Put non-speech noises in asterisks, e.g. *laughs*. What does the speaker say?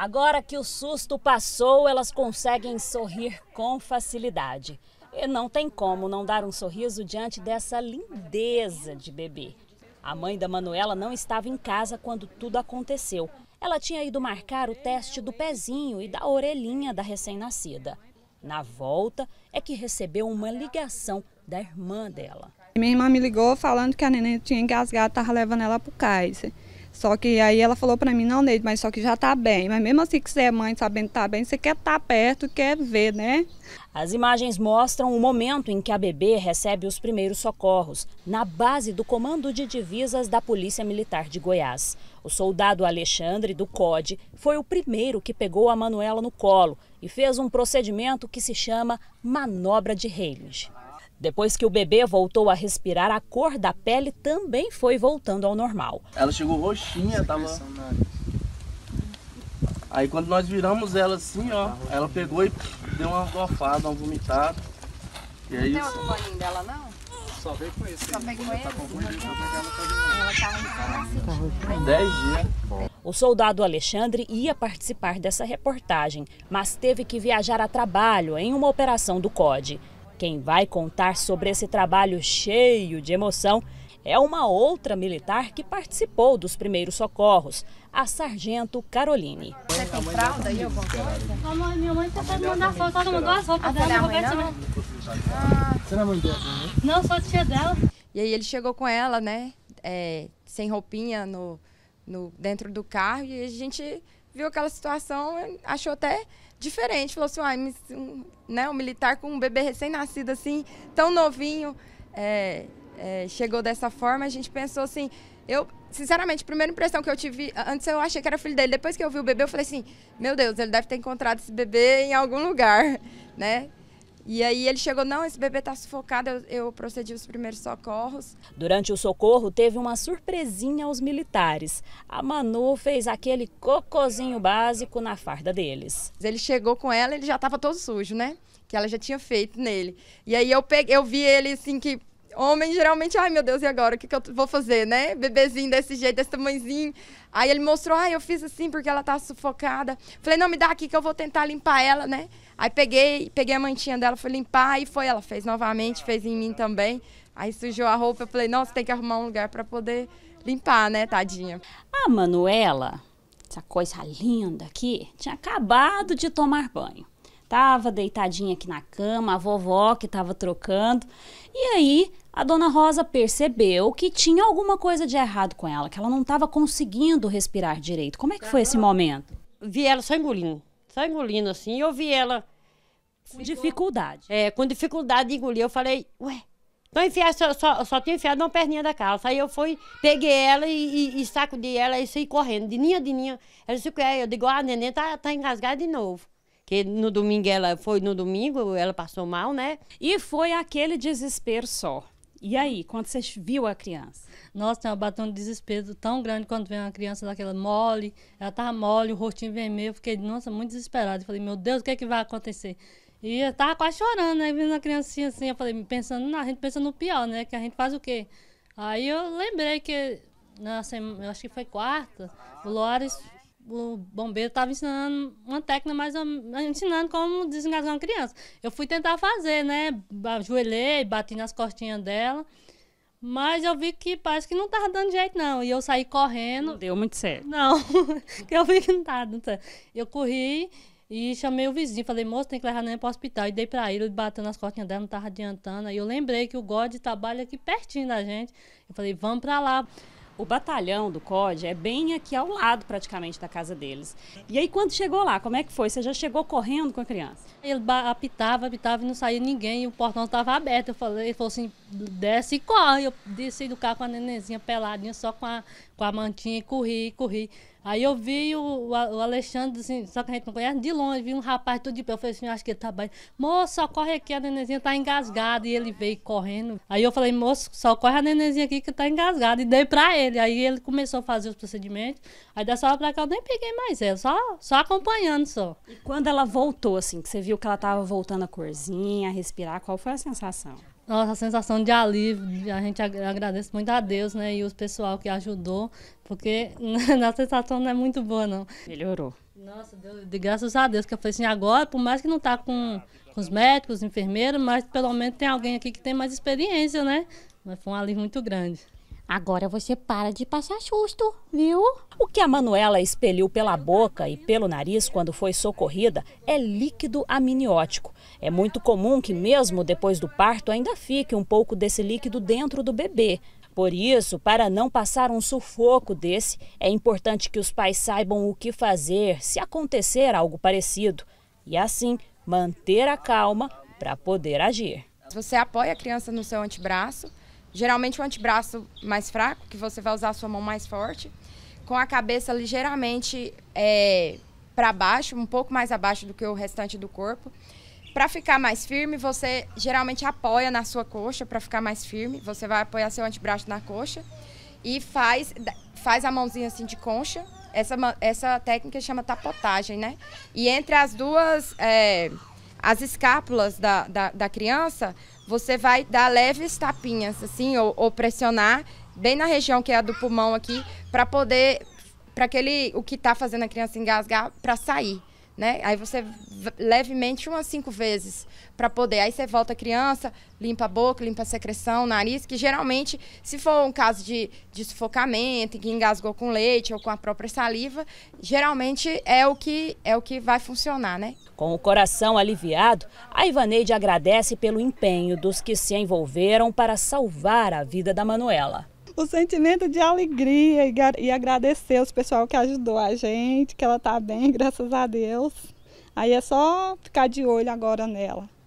Agora que o susto passou, elas conseguem sorrir com facilidade. E não tem como não dar um sorriso diante dessa lindeza de bebê. A mãe da Manuela não estava em casa quando tudo aconteceu. Ela tinha ido marcar o teste do pezinho e da orelhinha da recém-nascida. Na volta é que recebeu uma ligação da irmã dela. Minha irmã me ligou falando que a neném tinha engasgado, estava levando ela para o Kaiser. Só que aí ela falou para mim, não, Neide, mas só que já tá bem. Mas mesmo assim que você é mãe, sabendo que tá bem, você quer estar tá perto, quer ver, né? As imagens mostram o momento em que a bebê recebe os primeiros socorros, na base do Comando de Divisas da Polícia Militar de Goiás. O soldado Alexandre, do COD, foi o primeiro que pegou a Manuela no colo e fez um procedimento que se chama manobra de Heilig. Depois que o bebê voltou a respirar, a cor da pele também foi voltando ao normal. Ela chegou roxinha, tava. Aí quando nós viramos ela assim, ó, ela pegou e deu uma gofada, um vomitado. E é isso. Não deu a bolinha dela, não? Só veio com esse. Só pegou ele? Tá confundindo, só pegou ela tá dias. O soldado Alexandre ia participar dessa reportagem, mas teve que viajar a trabalho em uma operação do COD. Quem vai contar sobre esse trabalho cheio de emoção é uma outra militar que participou dos primeiros socorros, a Sargento Caroline. Você tem fralda aí alguma coisa? Minha mãe está fazendo mandar foto, ela mandou as roupas dela, ah, Você não é mãe dela? Né? Não, sou tia dela. E aí ele chegou com ela, né, é, sem roupinha, no, no, dentro do carro, e a gente viu aquela situação, achou até diferente. Falou assim, ah, né, um militar com um bebê recém-nascido assim, tão novinho, é, é, chegou dessa forma. A gente pensou assim, eu, sinceramente, a primeira impressão que eu tive, antes eu achei que era filho dele. Depois que eu vi o bebê, eu falei assim, meu Deus, ele deve ter encontrado esse bebê em algum lugar, *laughs* né? E aí ele chegou, não, esse bebê está sufocado, eu, eu procedi os primeiros socorros. Durante o socorro, teve uma surpresinha aos militares. A Manu fez aquele cocozinho básico na farda deles. Ele chegou com ela, ele já estava todo sujo, né? Que ela já tinha feito nele. E aí eu, peguei, eu vi ele assim que Homem geralmente, ai meu Deus, e agora? O que, que eu vou fazer, né? Bebezinho desse jeito, desse tamanhozinho. Aí ele mostrou, ai, eu fiz assim porque ela tá sufocada. Falei, não, me dá aqui que eu vou tentar limpar ela, né? Aí peguei, peguei a mantinha dela, fui limpar e foi. Ela fez novamente, fez em mim também. Aí sujou a roupa, eu falei, nossa, tem que arrumar um lugar para poder limpar, né, tadinha. A ah, Manuela, essa coisa linda aqui, tinha acabado de tomar banho. Tava deitadinha aqui na cama, a vovó que tava trocando. E aí a dona Rosa percebeu que tinha alguma coisa de errado com ela, que ela não estava conseguindo respirar direito. Como é que foi esse momento? Vi ela só engolindo, só engolindo assim, e eu vi ela. Com dificuldade. É, com dificuldade de engolir. Eu falei, ué, então enfiar, só, só, só tinha enfiado uma perninha da calça. Aí eu fui, peguei ela e, e, e sacudi ela e saí correndo, de ninha, de ninha. Ela disse, é? eu digo, ah, a neném tá, tá engasgada de novo que no domingo ela foi no domingo, ela passou mal, né? E foi aquele desespero só. E aí, quando você viu a criança? Nossa, tem um batom de desespero tão grande quando vem uma criança daquela mole. Ela tava mole, o rostinho vermelho. Eu fiquei, nossa, muito desesperada. falei, meu Deus, o que é que vai acontecer? E eu tava quase chorando, né? Vendo a criancinha assim, eu falei, pensando, não, a gente pensa no pior, né? Que a gente faz o quê? Aí eu lembrei que, na semana, acho que foi quarta, o Loares o bombeiro estava ensinando uma técnica, mas ensinando como desengasgar uma criança. Eu fui tentar fazer, né? Ajoelhei, bati nas costinhas dela. Mas eu vi que parece que não estava dando jeito, não. E eu saí correndo. Não deu muito certo. Não, *laughs* que eu vi que não estava dando certo. Eu corri e chamei o vizinho. Falei, moço, tem que levar a neném o hospital. E dei para ele, ele bateu nas costinhas dela, não estava adiantando. Aí eu lembrei que o God trabalha aqui pertinho da gente. Eu falei, vamos para lá o batalhão do COD é bem aqui ao lado praticamente da casa deles. E aí quando chegou lá, como é que foi? Você já chegou correndo com a criança? Ele apitava, apitava e não saía ninguém, e o portão estava aberto. Eu falei, ele falou assim: desce e corre. Eu desci do carro com a nenenzinha peladinha, só com a, com a mantinha e corri, corri. Aí eu vi o, o, o Alexandre, assim, só que a gente não conhece, de longe, vi um rapaz tudo de pé. Eu falei assim, acho que ele tá bem. Moço, só corre aqui, a nenenzinha tá engasgada. E ele veio correndo. Aí eu falei, moço, só corre a nenenzinha aqui que tá engasgada. E dei pra ele. Aí ele começou a fazer os procedimentos. Aí dessa hora pra cá eu nem peguei mais ela, só, só acompanhando só. E quando ela voltou, assim, que você viu que ela tava voltando a corzinha, a respirar, qual foi a sensação? nossa sensação de alívio. A gente agradece muito a Deus, né? E o pessoal que ajudou, porque *laughs* a sensação não é muito boa, não. Melhorou. Nossa, Deus, de graças a Deus, que eu falei assim, agora, por mais que não tá com, com os médicos, os enfermeiros, mas pelo menos tem alguém aqui que tem mais experiência, né? Mas foi um alívio muito grande. Agora você para de passar susto, viu? O que a Manuela expeliu pela boca e pelo nariz quando foi socorrida é líquido amniótico. É muito comum que, mesmo depois do parto, ainda fique um pouco desse líquido dentro do bebê. Por isso, para não passar um sufoco desse, é importante que os pais saibam o que fazer se acontecer algo parecido. E assim, manter a calma para poder agir. Você apoia a criança no seu antebraço geralmente o antebraço mais fraco, que você vai usar a sua mão mais forte, com a cabeça ligeiramente é, para baixo, um pouco mais abaixo do que o restante do corpo. Para ficar mais firme, você geralmente apoia na sua coxa para ficar mais firme. Você vai apoiar seu antebraço na coxa e faz, faz a mãozinha assim de concha. Essa, essa técnica chama tapotagem, né? E entre as duas. É, as escápulas da, da, da criança, você vai dar leves tapinhas, assim, ou, ou pressionar bem na região que é a do pulmão aqui, para poder, para aquele, o que está fazendo a criança engasgar, para sair né? Aí você levemente umas cinco vezes para poder. Aí você volta a criança, limpa a boca, limpa a secreção, nariz, que geralmente, se for um caso de, de sufocamento, que engasgou com leite ou com a própria saliva, geralmente é o que é o que vai funcionar, né? Com o coração aliviado, a Ivaneide agradece pelo empenho dos que se envolveram para salvar a vida da Manuela o sentimento de alegria e, e agradecer os pessoal que ajudou a gente, que ela está bem, *laughs* graças a Deus. Aí é só ficar de olho agora nela.